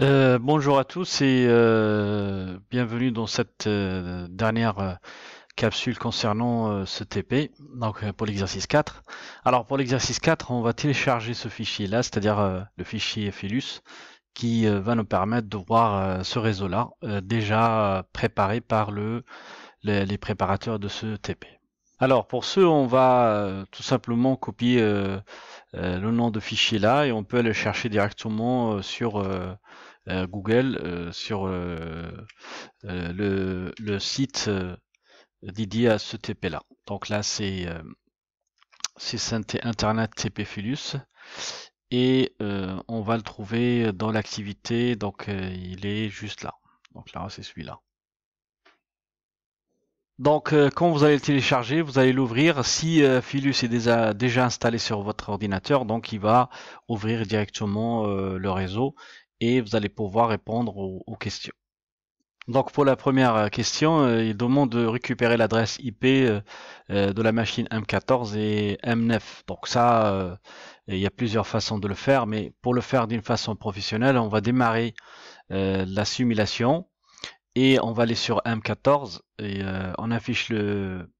Euh, bonjour à tous et euh, bienvenue dans cette euh, dernière capsule concernant ce TP, donc pour l'exercice 4. Alors pour l'exercice 4, on va télécharger ce fichier-là, c'est-à-dire le fichier Philus, qui va nous permettre de voir ce réseau-là, déjà préparé par le, les préparateurs de ce TP. Alors pour ce, on va euh, tout simplement copier euh, euh, le nom de fichier là et on peut aller chercher directement sur Google, sur le, site dédié à ce TP là. Donc là c'est Internet TP et on va le trouver dans l'activité, donc il est juste là. Donc là c'est celui-là. Donc, euh, quand vous allez le télécharger, vous allez l'ouvrir. Si euh, est déjà, déjà, installé sur votre ordinateur, donc il va ouvrir directement euh, le réseau et vous allez pouvoir répondre aux, aux questions. Donc, pour la première euh, question, il demande de récupérer l'adresse IP de la machine M14 et M9. Donc ça, il y a plusieurs façons de le faire, mais pour le faire d'une façon professionnelle, on va démarrer la simulation et on va aller sur M14 et euh, on affiche le,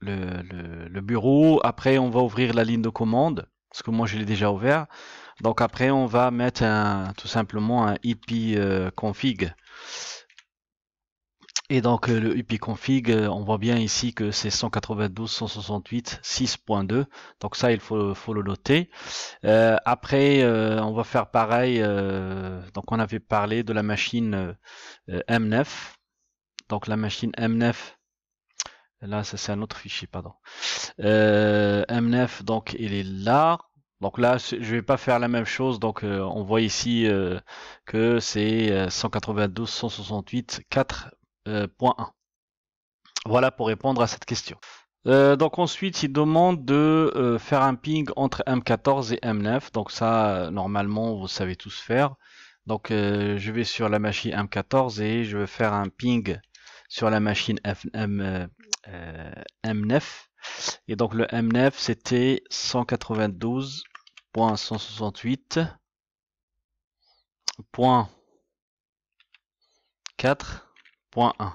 le, bureau. Après, on va ouvrir la ligne de commande, parce que moi je l'ai déjà ouvert. Donc après, on va mettre un, tout simplement un IP euh, config. Et donc euh, le UPI config, euh, on voit bien ici que c'est 192 168 6.2 Donc ça, il faut, le noter. Euh, après, on va faire pareil. donc on avait parlé de la machine M9. Donc la machine M9. Là, ça c'est un autre fichier, pardon. M9, donc il est là. Donc là, je vais pas faire la même chose. Donc on voit ici que c'est 192, 168, 4 euh, point Voilà pour répondre à cette question. Euh, donc ensuite, il demande de euh, faire un ping entre M14 et M9. Donc ça, normalement, vous savez tous faire. Donc je vais sur la machine M14 et je vais faire un ping sur la machine M, M9. Et donc le M9, c'était 192.168.4 Point 1.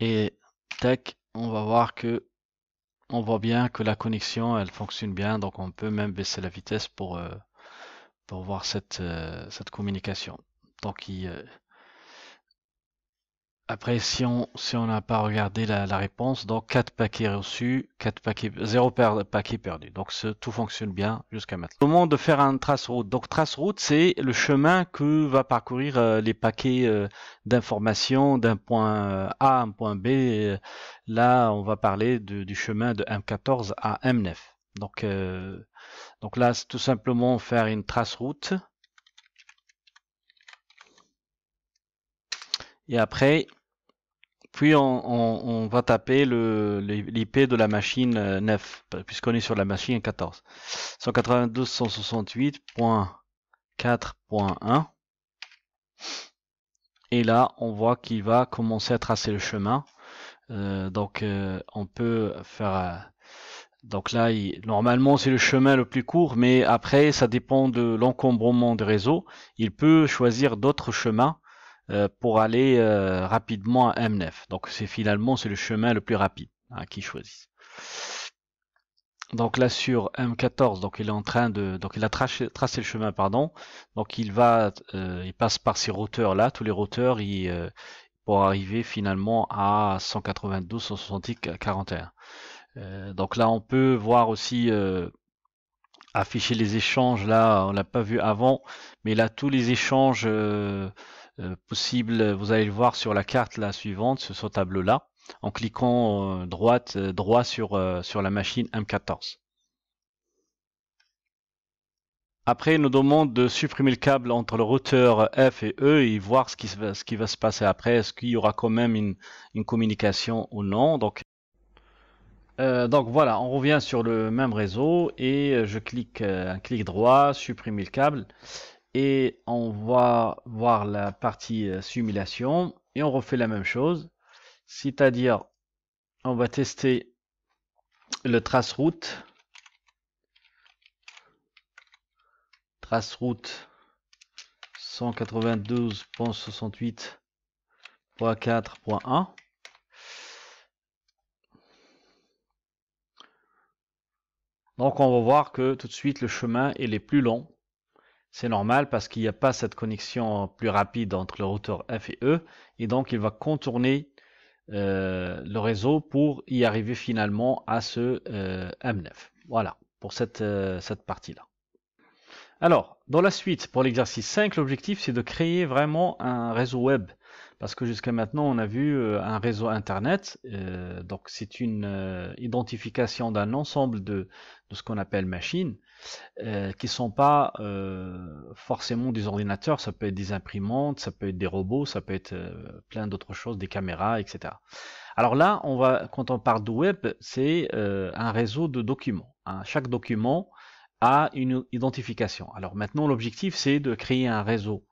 Et tac, on va voir que on voit bien que la connexion elle fonctionne bien donc on peut même baisser la vitesse pour euh, pour voir cette euh, cette communication. Donc il, euh, après, si on si on n'a pas regardé la, réponse, donc 4 paquets reçus, quatre paquets, 0 paquet perdu. Donc tout fonctionne bien jusqu'à maintenant. Au moment de faire un trace route. Donc trace route, c'est le chemin que va parcourir euh, les paquets euh, d'informations d'un point euh, A à un point B. là, on va parler du chemin de M14 à M9. Donc donc là, c'est tout simplement faire une trace route. Et après, puis on, va taper l'IP de la machine 9, euh, puisqu'on est sur la machine 14. 192.168.4.1. Et là, on voit qu'il va commencer à tracer le chemin. Euh, donc euh, on peut faire... donc là, normalement, c'est le chemin le plus court, mais après, ça dépend de l'encombrement du réseau. Il peut choisir d'autres chemins euh, pour aller euh, rapidement à M9 Donc c'est finalement c'est le chemin le plus rapide hein, qu'ils choisissent. Donc là sur M14, donc il est en train de, donc il a tracé, tracé le chemin, pardon. Donc il va, euh, il passe par ces routeurs là, tous les routeurs, il, pour arriver finalement à 192, 41. donc là on peut voir aussi afficher les échanges là on l'a pas vu avant mais là tous les échanges euh, possible, euh, vous allez le voir sur la carte la suivante, sur ce tableau-là, en cliquant euh, droite, droit sur, sur la machine M14. Après, il nous demande de supprimer le câble entre le routeur F et E et voir ce qui, ce qui va se passer après. Est-ce qu'il y aura quand même une, communication ou non donc, donc voilà, on revient sur le même réseau et je clique un clic droit, supprimer le câble et on va voir la partie euh, simulation et on refait la même chose. C'est-à-dire, on va tester le trace route. Trace route 192.68.4.1. Donc on va voir que tout de suite le chemin est les plus long c'est normal parce qu'il n'y a pas cette connexion plus rapide entre le routeur F et E, et donc il va contourner euh, le réseau pour y arriver finalement à ce euh, M9. Voilà, pour cette, euh, cette partie-là. Alors, dans la suite, pour l'exercice 5, l'objectif c'est de créer vraiment un réseau web parce que jusqu'à maintenant, on a vu euh, un réseau Internet, euh, donc c'est une euh, identification d'un ensemble de, de ce qu'on appelle machines, qui ne sont pas forcément des ordinateurs, ça peut être des imprimantes, ça peut être des robots, ça peut être plein d'autres choses, des caméras, etc. Alors là, on va, quand on parle de web, c'est un réseau de documents. Hein. Chaque document a une identification. Alors maintenant, l'objectif, c'est de créer un réseau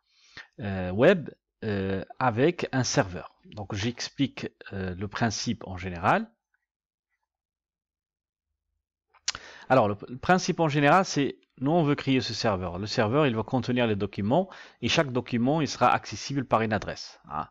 web euh, avec un serveur. Donc j'explique euh, le principe en général. Alors le, principe en général, c'est nous on veut créer ce serveur. Le serveur il va contenir les documents et chaque document il sera accessible par une adresse. Hein.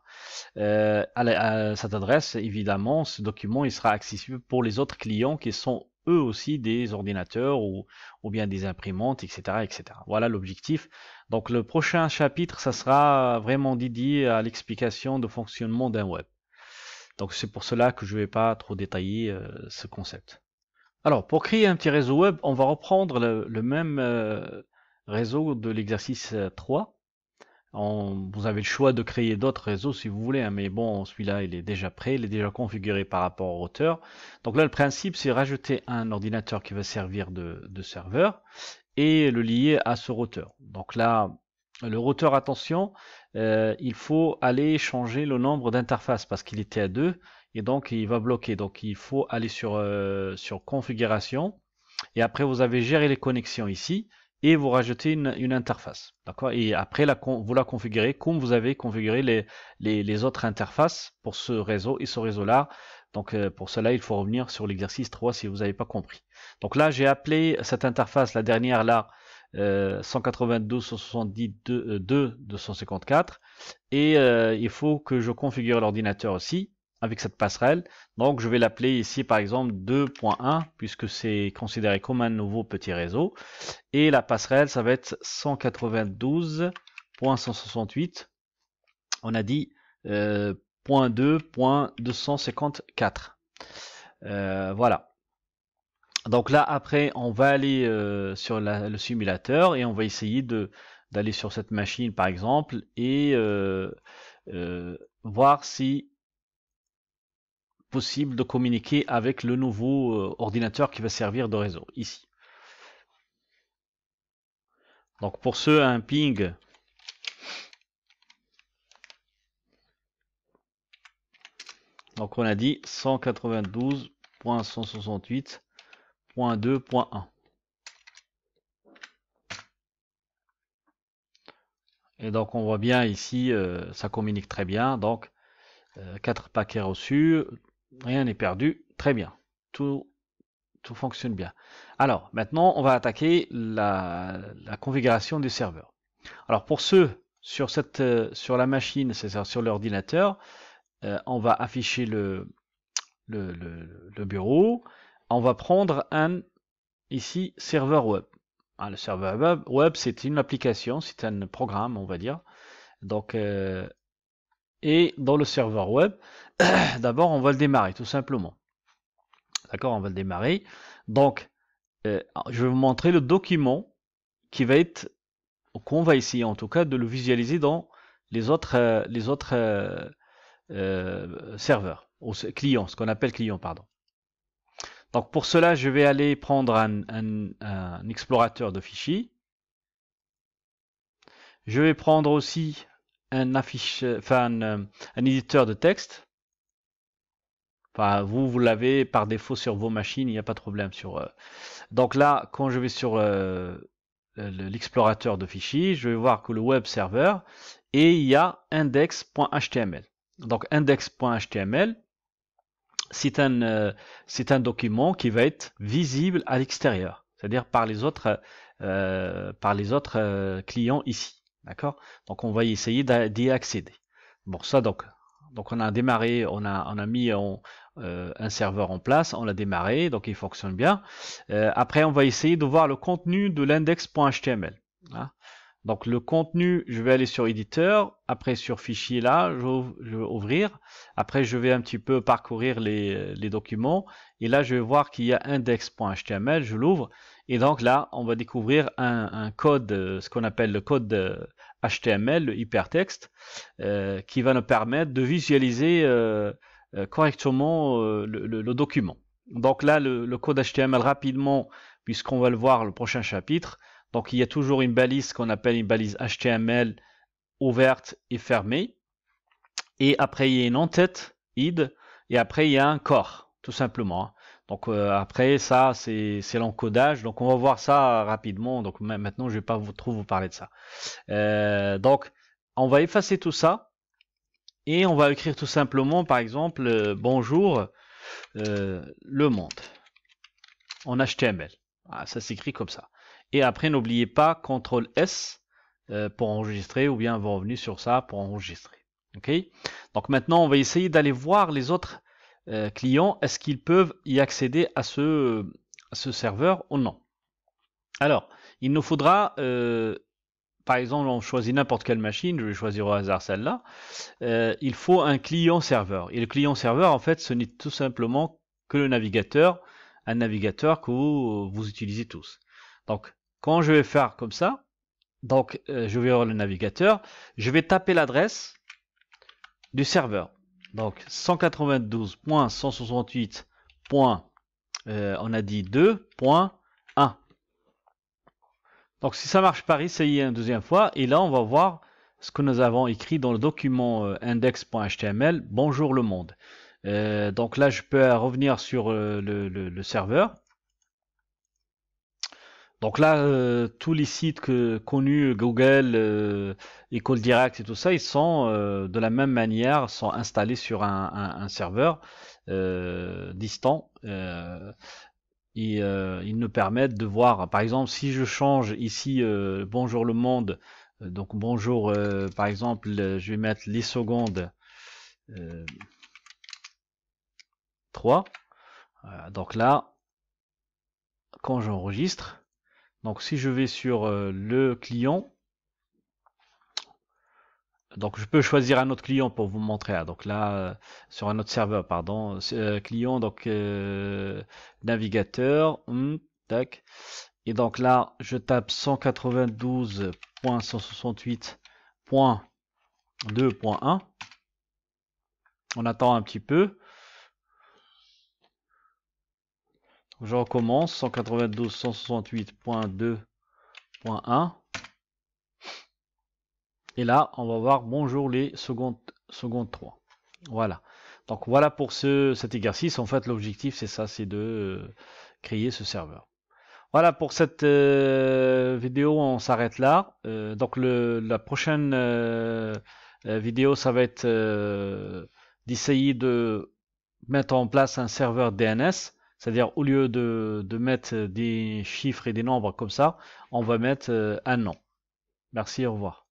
Euh, à, à, cette adresse évidemment ce document il sera accessible pour les autres clients qui sont eux aussi des ordinateurs ou, ou bien des imprimantes, etc. etc. Voilà l'objectif. Donc le prochain chapitre, ça sera vraiment dédié à l'explication de fonctionnement d'un web. Donc c'est pour cela que je ne vais pas trop détailler euh, ce concept. Alors pour créer un petit réseau web, on va reprendre le, même euh, réseau de l'exercice 3. Euh, vous avez le choix de créer d'autres réseaux si vous voulez, hein, mais bon, celui-là, il est déjà prêt, il est déjà configuré par rapport au routeur. Donc là, le principe, c'est rajouter un ordinateur qui va servir de, serveur et le lier à ce routeur. Donc là, le routeur, attention, euh, il faut aller changer le nombre d'interfaces parce qu'il était à deux et donc il va bloquer. Donc il faut aller sur, euh, sur configuration et après vous avez géré les connexions ici et vous rajoutez une, interface. D'accord Et après, vous la configurez comme vous avez configuré les, les, autres interfaces pour ce réseau et ce réseau-là. Donc euh, pour cela, il faut revenir sur l'exercice 3 si vous n'avez pas compris. Donc là, j'ai appelé cette interface, la dernière là, euh, 192.172.254. 254. Euh, et euh, il faut que je configure l'ordinateur aussi avec cette passerelle. Donc je vais l'appeler ici par exemple 2.1 puisque c'est considéré comme un nouveau petit réseau. Et la passerelle, ça va être 192.168. On a dit euh, 2.254. Euh, voilà. Donc là, après, on va aller euh, sur le simulateur et on va essayer de d'aller sur cette machine, par exemple, et euh, voir si possible de communiquer avec le nouveau euh, ordinateur qui va servir de réseau ici. Donc pour ce un ping Donc on a dit 192.168.2.1. Et donc on voit bien ici, euh, ça communique très bien. Donc euh, quatre 4 paquets reçus, Rien n'est perdu. Très bien. Tout, tout fonctionne bien. Alors, maintenant, on va attaquer la, configuration du serveur. Alors, pour ceux sur, cette, euh, sur la machine, c'est-à-dire sur l'ordinateur, euh, on va afficher le, le, bureau. On va prendre un, ici, serveur web. Ah, le serveur web, c'est une application, c'est un programme, on va dire. Donc, euh, et dans le serveur web, d'abord on va le démarrer tout simplement. D'accord, on va le démarrer. Donc, euh, je vais vous montrer le document qui va être, qu'on va essayer en tout cas de le visualiser dans les autres, euh, les autres euh, serveurs, ou clients, ce qu'on appelle clients, pardon. Donc pour cela, je vais aller prendre un explorateur de fichiers. Je vais prendre aussi un, affiche, enfin, euh, un, éditeur de texte. Enfin, vous, vous l'avez par défaut sur vos machines, il n'y a pas de problème. Sur, euh. Donc là, quand je vais sur euh, l'explorateur de fichiers, je vais voir que le web server et il y index.html. Donc index.html, c'est un, un document qui va être visible à l'extérieur, c'est-à-dire par les autres, par les autres clients ici. D'accord Donc on va essayer d'y accéder. Bon, ça donc. Donc on a démarré, on a, on a mis euh, un serveur en place, on l'a démarré, donc il fonctionne bien. Euh, après, on va essayer de voir le contenu de l'index.html. Hein. Donc le contenu, je vais aller sur éditeur, après sur fichier là, je, vais ouvrir, après je vais un petit peu parcourir les documents, et là je vais voir qu'il y a index.html, je l'ouvre, et donc là, on va découvrir un, code, euh, ce qu'on appelle le code HTML, euh, le hypertexte, euh, qui va nous permettre de visualiser correctement le, document. Donc là, le, code HTML rapidement, puisqu'on va le voir le prochain chapitre. Donc il y a toujours une balise qu'on appelle une balise HTML ouverte et fermée. Et après, il y a une entête, id, et après, il y a un corps, tout simplement. Hein. Donc euh, après ça c'est l'encodage. Donc on va voir ça rapidement. Donc maintenant je vais pas trop vous parler de ça. Euh, donc on va effacer tout ça et on va écrire tout simplement par exemple euh, bonjour le monde en HTML. Ah, ça s'écrit comme ça. Et après n'oubliez pas CTRL S pour enregistrer ou bien vous revenez sur ça pour enregistrer. Ok. Donc maintenant on va essayer d'aller voir les autres euh, client, est-ce qu'ils peuvent y accéder à ce, ce serveur ou non Alors, il nous faudra, euh, par exemple, on choisit n'importe quelle machine, je vais choisir au hasard celle-là, euh, il faut un client serveur. Et le client serveur, en fait, ce n'est tout simplement que le navigateur, un navigateur que vous, utilisez tous. Donc, quand je vais faire comme ça, donc je vais voir le navigateur, je vais taper l'adresse du serveur. Donc 192.168. Euh, on a dit 2.1. Donc si ça marche Paris, essayez une deuxième fois. Et là, on va voir ce que nous avons écrit dans le document euh, index.html. Bonjour le monde. Euh, donc là, je peux revenir sur euh, le serveur. Donc là, euh, tous les sites que, connus, Google, euh, École Direct et tout ça, ils sont euh, de la même manière, sont installés sur un, un serveur euh, distant. et ils nous permettent de voir, par exemple, si je change ici Bonjour le monde, donc bonjour, par exemple, je vais mettre les secondes 3. donc là, quand j'enregistre, donc si je vais sur euh, le client, donc je peux choisir un autre client pour vous montrer. Ah, donc là, euh, sur un autre serveur, pardon, euh, client, donc navigateur, hum, tac. Et donc là, je tape 192.168.2.1. On attend un petit peu. Je recommence 192.168.2.1. Et là, on va voir bonjour les secondes, secondes 3. Voilà. Donc voilà pour ce, cet exercice. En fait, l'objectif, c'est ça, c'est de euh, créer ce serveur. Voilà pour cette euh, vidéo, on s'arrête là. Euh, donc le, la prochaine vidéo, ça va être d'essayer de mettre en place un serveur DNS c'est-à-dire, au lieu de, de, mettre des chiffres et des nombres comme ça, on va mettre euh, un nom. Merci, au revoir.